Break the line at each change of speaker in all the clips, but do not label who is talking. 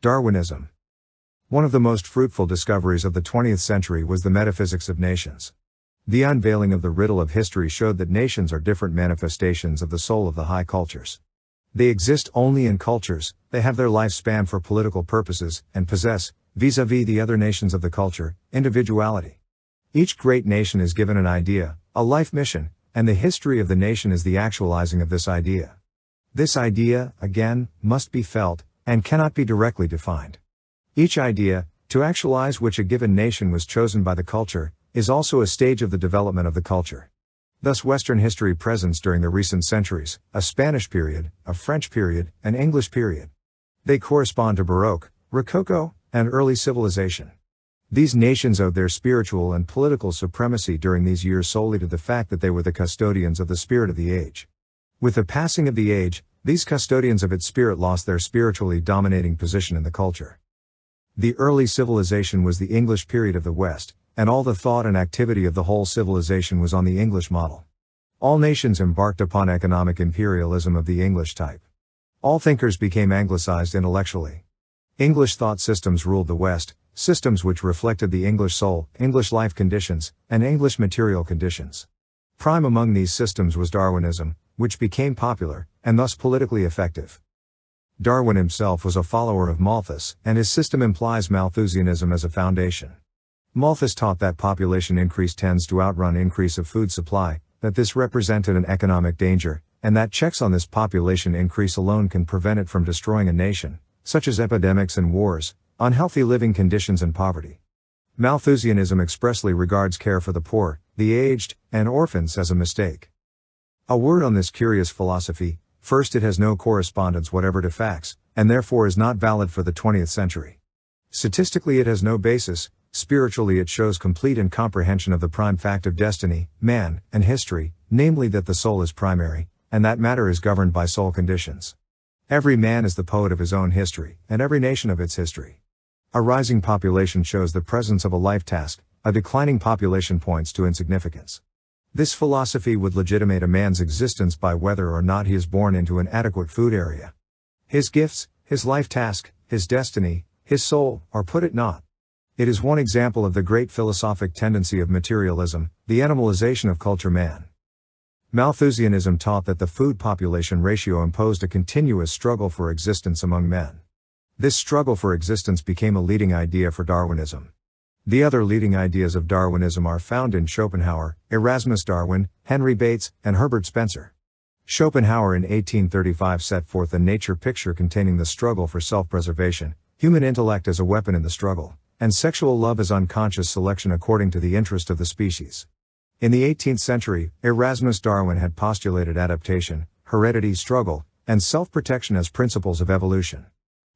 Darwinism. One of the most fruitful discoveries of the 20th century was the metaphysics of nations. The unveiling of the riddle of history showed that nations are different manifestations of the soul of the high cultures. They exist only in cultures, they have their lifespan for political purposes, and possess, vis-a-vis -vis the other nations of the culture, individuality. Each great nation is given an idea, a life mission, and the history of the nation is the actualizing of this idea. This idea, again, must be felt, and cannot be directly defined. Each idea, to actualize which a given nation was chosen by the culture, is also a stage of the development of the culture. Thus Western history presents during the recent centuries, a Spanish period, a French period, an English period. They correspond to Baroque, Rococo, and early civilization. These nations owed their spiritual and political supremacy during these years solely to the fact that they were the custodians of the spirit of the age. With the passing of the age, these custodians of its spirit lost their spiritually dominating position in the culture. The early civilization was the English period of the West, and all the thought and activity of the whole civilization was on the English model. All nations embarked upon economic imperialism of the English type. All thinkers became anglicized intellectually. English thought systems ruled the West, systems which reflected the English soul, English life conditions, and English material conditions. Prime among these systems was Darwinism, which became popular, and thus politically effective. Darwin himself was a follower of Malthus, and his system implies Malthusianism as a foundation. Malthus taught that population increase tends to outrun increase of food supply, that this represented an economic danger, and that checks on this population increase alone can prevent it from destroying a nation, such as epidemics and wars, unhealthy living conditions and poverty. Malthusianism expressly regards care for the poor, the aged, and orphans as a mistake. A word on this curious philosophy, first it has no correspondence whatever to facts, and therefore is not valid for the 20th century. Statistically it has no basis, spiritually it shows complete and comprehension of the prime fact of destiny, man, and history, namely that the soul is primary, and that matter is governed by soul conditions. Every man is the poet of his own history, and every nation of its history. A rising population shows the presence of a life task, a declining population points to insignificance. This philosophy would legitimate a man's existence by whether or not he is born into an adequate food area. His gifts, his life task, his destiny, his soul, are put at not—it It is one example of the great philosophic tendency of materialism, the animalization of culture man. Malthusianism taught that the food population ratio imposed a continuous struggle for existence among men. This struggle for existence became a leading idea for Darwinism. The other leading ideas of Darwinism are found in Schopenhauer, Erasmus Darwin, Henry Bates, and Herbert Spencer. Schopenhauer in 1835 set forth a nature picture containing the struggle for self-preservation, human intellect as a weapon in the struggle, and sexual love as unconscious selection according to the interest of the species. In the 18th century, Erasmus Darwin had postulated adaptation, heredity struggle, and self-protection as principles of evolution.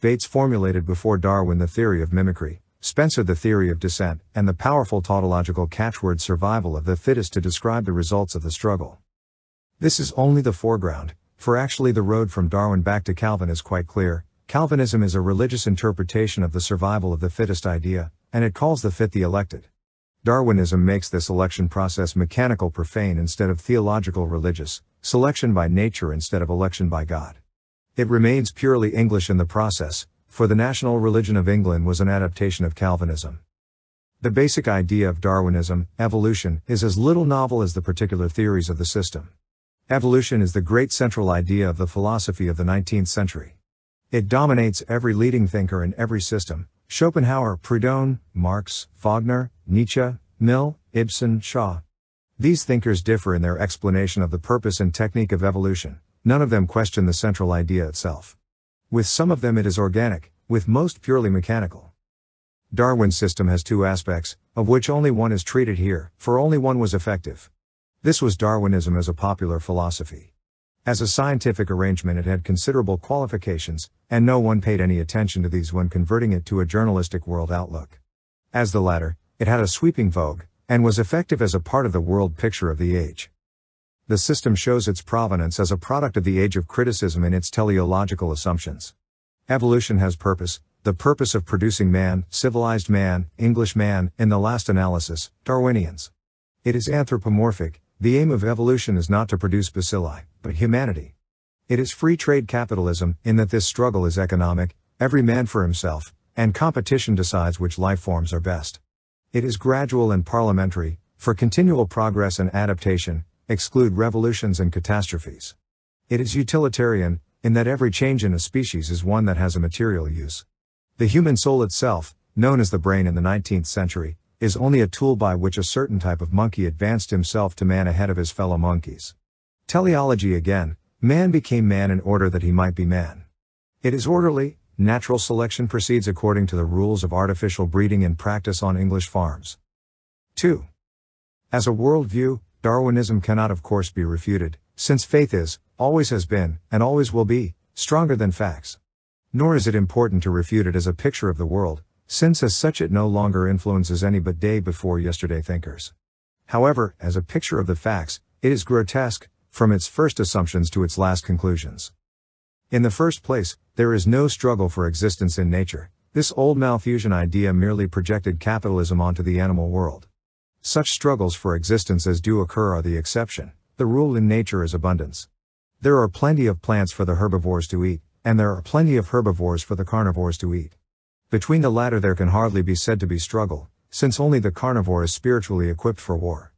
Bates formulated before Darwin the theory of mimicry, Spencer the theory of descent, and the powerful tautological catchword survival of the fittest to describe the results of the struggle. This is only the foreground, for actually the road from Darwin back to Calvin is quite clear. Calvinism is a religious interpretation of the survival of the fittest idea, and it calls the fit the elected. Darwinism makes this election process mechanical profane instead of theological religious, selection by nature instead of election by God. It remains purely English in the process, for the national religion of England was an adaptation of Calvinism. The basic idea of Darwinism, evolution, is as little novel as the particular theories of the system. Evolution is the great central idea of the philosophy of the 19th century. It dominates every leading thinker in every system, Schopenhauer, Proudhon, Marx, Wagner, Nietzsche, Mill, Ibsen, Shaw. These thinkers differ in their explanation of the purpose and technique of evolution, none of them question the central idea itself. With some of them it is organic, with most purely mechanical. Darwin's system has two aspects, of which only one is treated here, for only one was effective. This was Darwinism as a popular philosophy. As a scientific arrangement it had considerable qualifications, and no one paid any attention to these when converting it to a journalistic world outlook. As the latter, it had a sweeping vogue, and was effective as a part of the world picture of the age. The system shows its provenance as a product of the age of criticism and its teleological assumptions. Evolution has purpose, the purpose of producing man, civilized man, English man, in the last analysis, Darwinians. It is anthropomorphic, the aim of evolution is not to produce bacilli, but humanity. It is free trade capitalism, in that this struggle is economic, every man for himself, and competition decides which life forms are best. It is gradual and parliamentary, for continual progress and adaptation, exclude revolutions and catastrophes. It is utilitarian, in that every change in a species is one that has a material use. The human soul itself, known as the brain in the 19th century, is only a tool by which a certain type of monkey advanced himself to man ahead of his fellow monkeys. Teleology again, man became man in order that he might be man. It is orderly, natural selection proceeds according to the rules of artificial breeding in practice on English farms. 2. As a worldview, Darwinism cannot of course be refuted, since faith is, always has been, and always will be, stronger than facts. Nor is it important to refute it as a picture of the world, since as such it no longer influences any but day before yesterday thinkers. However, as a picture of the facts, it is grotesque, from its first assumptions to its last conclusions. In the first place, there is no struggle for existence in nature, this old Malthusian idea merely projected capitalism onto the animal world. Such struggles for existence as do occur are the exception. The rule in nature is abundance. There are plenty of plants for the herbivores to eat, and there are plenty of herbivores for the carnivores to eat. Between the latter there can hardly be said to be struggle, since only the carnivore is spiritually equipped for war.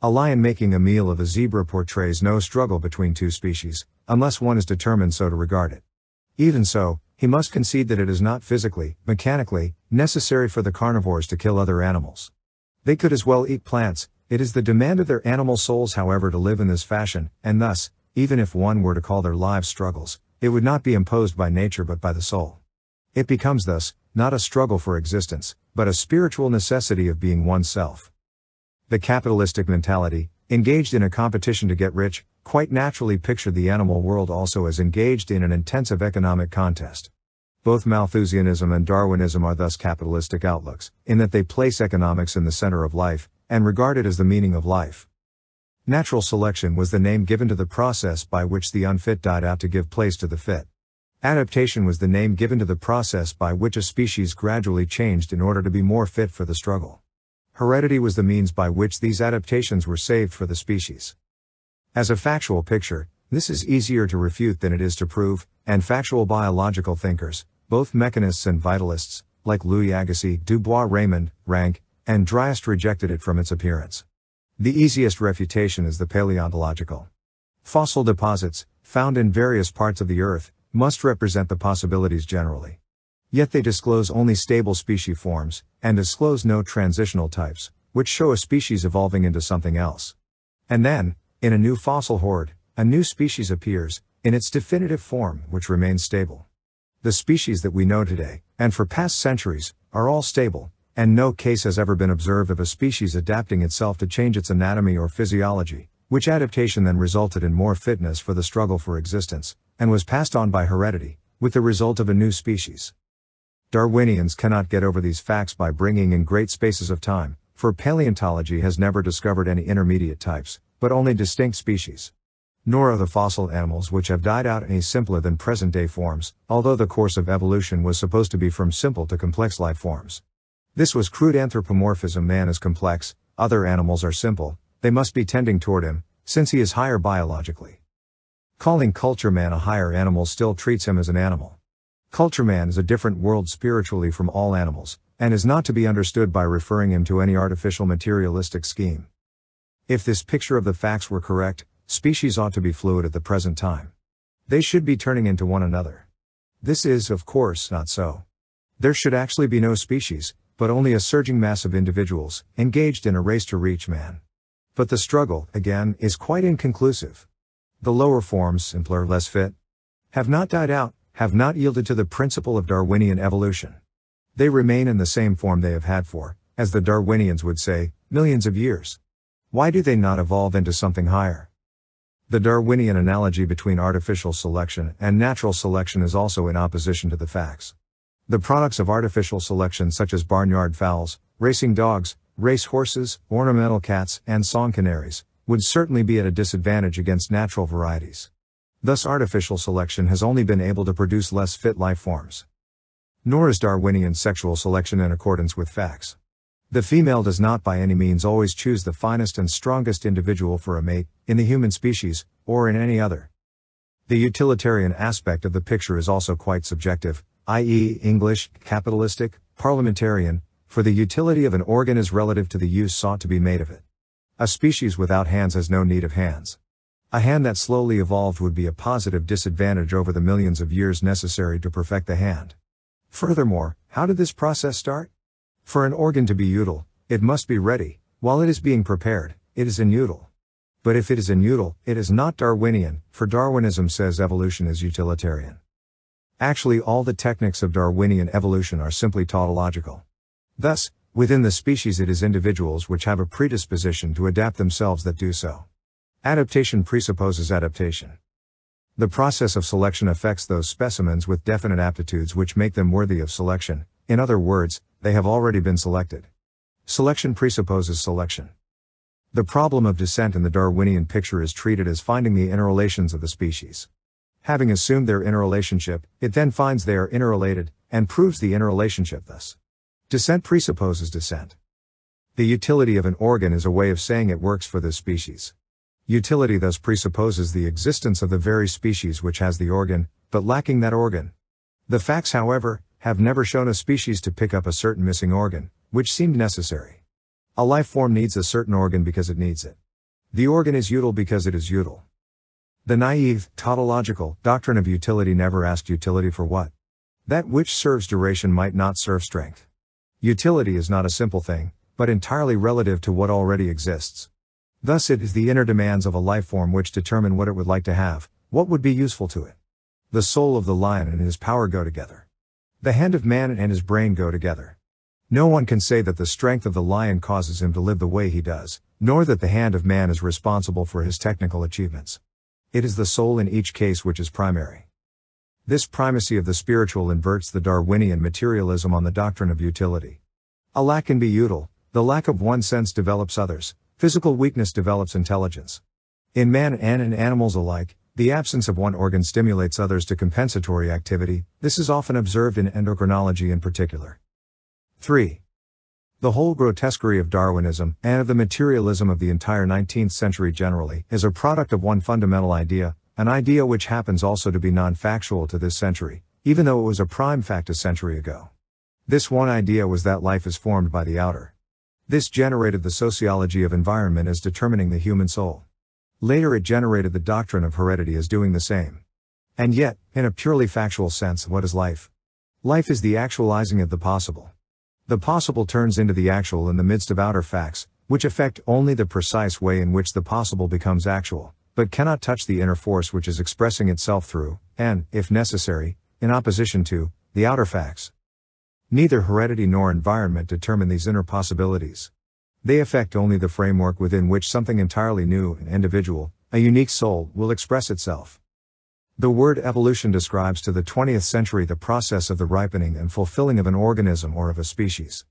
A lion making a meal of a zebra portrays no struggle between two species, unless one is determined so to regard it. Even so, he must concede that it is not physically, mechanically, necessary for the carnivores to kill other animals. They could as well eat plants, it is the demand of their animal souls however to live in this fashion, and thus, even if one were to call their lives struggles, it would not be imposed by nature but by the soul. It becomes thus, not a struggle for existence, but a spiritual necessity of being oneself. The capitalistic mentality, engaged in a competition to get rich, quite naturally pictured the animal world also as engaged in an intensive economic contest. Both Malthusianism and Darwinism are thus capitalistic outlooks, in that they place economics in the center of life, and regard it as the meaning of life. Natural selection was the name given to the process by which the unfit died out to give place to the fit. Adaptation was the name given to the process by which a species gradually changed in order to be more fit for the struggle. Heredity was the means by which these adaptations were saved for the species. As a factual picture, this is easier to refute than it is to prove, and factual biological thinkers, both mechanists and vitalists, like Louis Agassiz, Dubois Raymond, Rank, and Dryest rejected it from its appearance. The easiest refutation is the paleontological. Fossil deposits, found in various parts of the Earth, must represent the possibilities generally. Yet they disclose only stable species forms, and disclose no transitional types, which show a species evolving into something else. And then, in a new fossil hoard, a new species appears, in its definitive form, which remains stable. The species that we know today, and for past centuries, are all stable, and no case has ever been observed of a species adapting itself to change its anatomy or physiology, which adaptation then resulted in more fitness for the struggle for existence, and was passed on by heredity, with the result of a new species. Darwinians cannot get over these facts by bringing in great spaces of time, for paleontology has never discovered any intermediate types, but only distinct species nor are the fossil animals which have died out any simpler than present day forms, although the course of evolution was supposed to be from simple to complex life forms. This was crude anthropomorphism man is complex, other animals are simple, they must be tending toward him, since he is higher biologically. Calling culture man a higher animal still treats him as an animal. Culture man is a different world spiritually from all animals, and is not to be understood by referring him to any artificial materialistic scheme. If this picture of the facts were correct, Species ought to be fluid at the present time. They should be turning into one another. This is, of course, not so. There should actually be no species, but only a surging mass of individuals, engaged in a race to reach man. But the struggle, again, is quite inconclusive. The lower forms, simpler, less fit, have not died out, have not yielded to the principle of Darwinian evolution. They remain in the same form they have had for, as the Darwinians would say, millions of years. Why do they not evolve into something higher? The Darwinian analogy between artificial selection and natural selection is also in opposition to the facts. The products of artificial selection such as barnyard fowls, racing dogs, race horses, ornamental cats, and song canaries, would certainly be at a disadvantage against natural varieties. Thus artificial selection has only been able to produce less fit life forms. Nor is Darwinian sexual selection in accordance with facts. The female does not by any means always choose the finest and strongest individual for a mate, in the human species, or in any other. The utilitarian aspect of the picture is also quite subjective, i.e., English, capitalistic, parliamentarian, for the utility of an organ is relative to the use sought to be made of it. A species without hands has no need of hands. A hand that slowly evolved would be a positive disadvantage over the millions of years necessary to perfect the hand. Furthermore, how did this process start? For an organ to be util, it must be ready, while it is being prepared, it is inutil. But if it is inutil, it is not Darwinian, for Darwinism says evolution is utilitarian. Actually all the techniques of Darwinian evolution are simply tautological. Thus, within the species it is individuals which have a predisposition to adapt themselves that do so. Adaptation presupposes adaptation. The process of selection affects those specimens with definite aptitudes which make them worthy of selection, in other words, they have already been selected. Selection presupposes selection. The problem of descent in the Darwinian picture is treated as finding the interrelations of the species. Having assumed their interrelationship, it then finds they are interrelated, and proves the interrelationship thus. Descent presupposes descent. The utility of an organ is a way of saying it works for this species. Utility thus presupposes the existence of the very species which has the organ, but lacking that organ. The facts, however, have never shown a species to pick up a certain missing organ, which seemed necessary. A life form needs a certain organ because it needs it. The organ is util because it is util. The naive, tautological doctrine of utility never asked utility for what? That which serves duration might not serve strength. Utility is not a simple thing, but entirely relative to what already exists. Thus it is the inner demands of a life form which determine what it would like to have, what would be useful to it. The soul of the lion and his power go together. The hand of man and his brain go together. No one can say that the strength of the lion causes him to live the way he does, nor that the hand of man is responsible for his technical achievements. It is the soul in each case which is primary. This primacy of the spiritual inverts the Darwinian materialism on the doctrine of utility. A lack can be util, the lack of one sense develops others, physical weakness develops intelligence. In man and in animals alike, the absence of one organ stimulates others to compensatory activity, this is often observed in endocrinology in particular. 3. The whole grotesquerie of Darwinism, and of the materialism of the entire 19th century generally, is a product of one fundamental idea, an idea which happens also to be non-factual to this century, even though it was a prime fact a century ago. This one idea was that life is formed by the outer. This generated the sociology of environment as determining the human soul. Later it generated the doctrine of heredity as doing the same. And yet, in a purely factual sense, what is life? Life is the actualizing of the possible. The possible turns into the actual in the midst of outer facts, which affect only the precise way in which the possible becomes actual, but cannot touch the inner force which is expressing itself through, and, if necessary, in opposition to, the outer facts. Neither heredity nor environment determine these inner possibilities. They affect only the framework within which something entirely new and individual, a unique soul, will express itself. The word evolution describes to the 20th century the process of the ripening and fulfilling of an organism or of a species.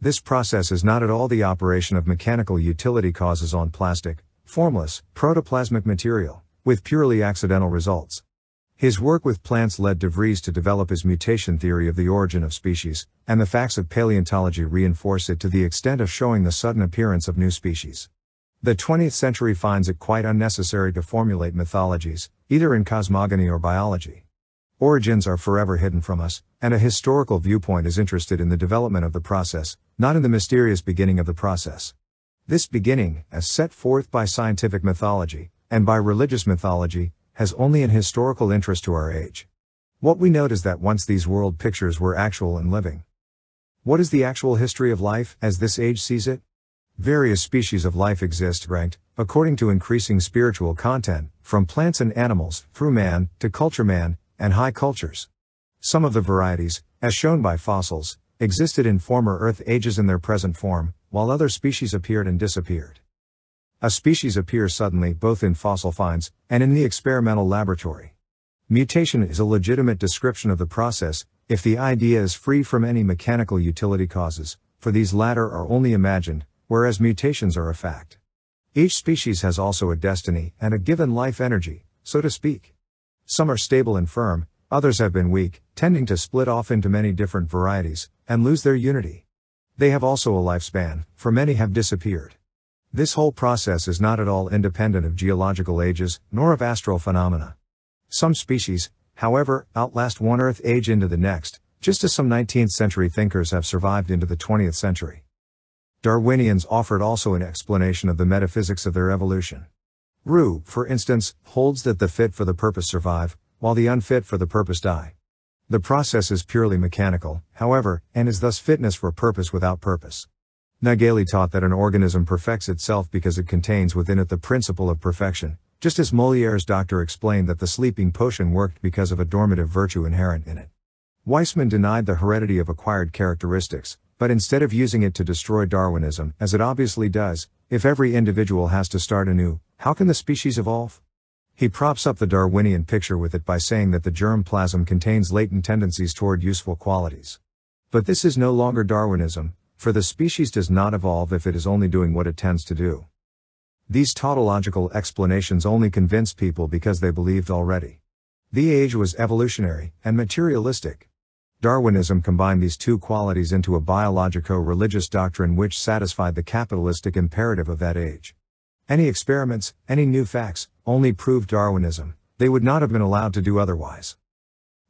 This process is not at all the operation of mechanical utility causes on plastic, formless, protoplasmic material, with purely accidental results. His work with plants led de Vries to develop his mutation theory of the origin of species, and the facts of paleontology reinforce it to the extent of showing the sudden appearance of new species. The 20th century finds it quite unnecessary to formulate mythologies, either in cosmogony or biology. Origins are forever hidden from us, and a historical viewpoint is interested in the development of the process, not in the mysterious beginning of the process. This beginning, as set forth by scientific mythology, and by religious mythology, has only an historical interest to our age. What we note is that once these world pictures were actual and living. What is the actual history of life as this age sees it? Various species of life exist ranked, according to increasing spiritual content, from plants and animals, through man, to culture man, and high cultures. Some of the varieties, as shown by fossils, existed in former Earth ages in their present form, while other species appeared and disappeared. A species appears suddenly both in fossil finds and in the experimental laboratory. Mutation is a legitimate description of the process if the idea is free from any mechanical utility causes, for these latter are only imagined, whereas mutations are a fact. Each species has also a destiny and a given life energy, so to speak. Some are stable and firm, others have been weak, tending to split off into many different varieties, and lose their unity. They have also a lifespan, for many have disappeared. This whole process is not at all independent of geological ages, nor of astral phenomena. Some species, however, outlast one Earth age into the next, just as some 19th century thinkers have survived into the 20th century. Darwinians offered also an explanation of the metaphysics of their evolution. Rue, for instance, holds that the fit for the purpose survive, while the unfit for the purpose die. The process is purely mechanical, however, and is thus fitness for purpose without purpose. Nageli taught that an organism perfects itself because it contains within it the principle of perfection, just as Moliere's doctor explained that the sleeping potion worked because of a dormitive virtue inherent in it. Weismann denied the heredity of acquired characteristics, but instead of using it to destroy Darwinism, as it obviously does, if every individual has to start anew, how can the species evolve? He props up the Darwinian picture with it by saying that the germ plasm contains latent tendencies toward useful qualities. But this is no longer Darwinism, for the species does not evolve if it is only doing what it tends to do. These tautological explanations only convince people because they believed already. The age was evolutionary and materialistic. Darwinism combined these two qualities into a biologico-religious doctrine which satisfied the capitalistic imperative of that age. Any experiments, any new facts, only proved Darwinism, they would not have been allowed to do otherwise.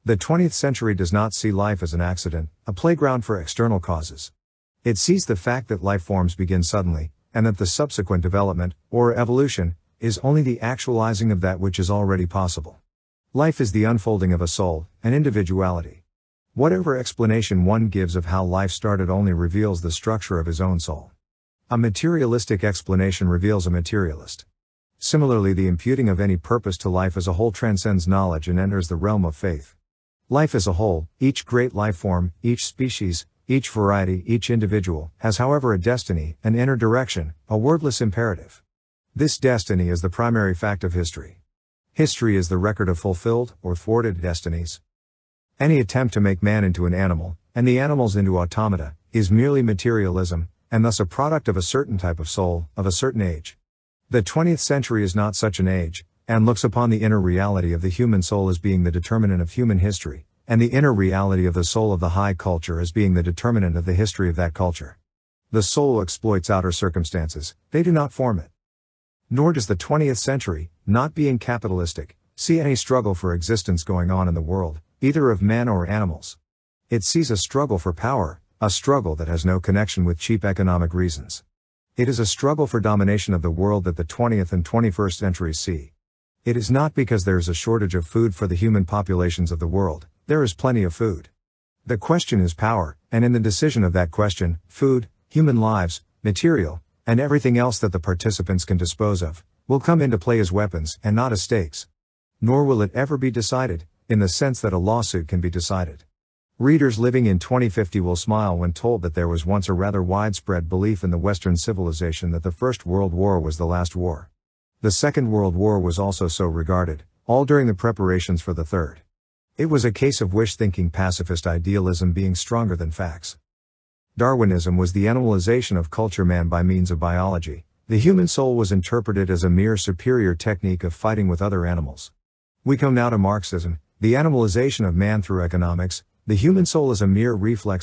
The 20th century does not see life as an accident, a playground for external causes. It sees the fact that life forms begin suddenly, and that the subsequent development, or evolution, is only the actualizing of that which is already possible. Life is the unfolding of a soul, an individuality. Whatever explanation one gives of how life started only reveals the structure of his own soul. A materialistic explanation reveals a materialist. Similarly, the imputing of any purpose to life as a whole transcends knowledge and enters the realm of faith. Life as a whole, each great life form, each species, each variety, each individual, has however a destiny, an inner direction, a wordless imperative. This destiny is the primary fact of history. History is the record of fulfilled or thwarted destinies. Any attempt to make man into an animal, and the animals into automata, is merely materialism, and thus a product of a certain type of soul, of a certain age. The 20th century is not such an age, and looks upon the inner reality of the human soul as being the determinant of human history, and the inner reality of the soul of the high culture as being the determinant of the history of that culture. The soul exploits outer circumstances, they do not form it. Nor does the 20th century, not being capitalistic, see any struggle for existence going on in the world, either of men or animals. It sees a struggle for power, a struggle that has no connection with cheap economic reasons. It is a struggle for domination of the world that the 20th and 21st centuries see. It is not because there is a shortage of food for the human populations of the world, there is plenty of food. The question is power, and in the decision of that question, food, human lives, material, and everything else that the participants can dispose of, will come into play as weapons and not as stakes. Nor will it ever be decided, in the sense that a lawsuit can be decided. Readers living in 2050 will smile when told that there was once a rather widespread belief in the Western civilization that the First World War was the last war. The Second World War was also so regarded, all during the preparations for the Third. It was a case of wish thinking pacifist idealism being stronger than facts. Darwinism was the animalization of culture man by means of biology. The human soul was interpreted as a mere superior technique of fighting with other animals. We come now to Marxism, the animalization of man through economics, the human soul is a mere reflex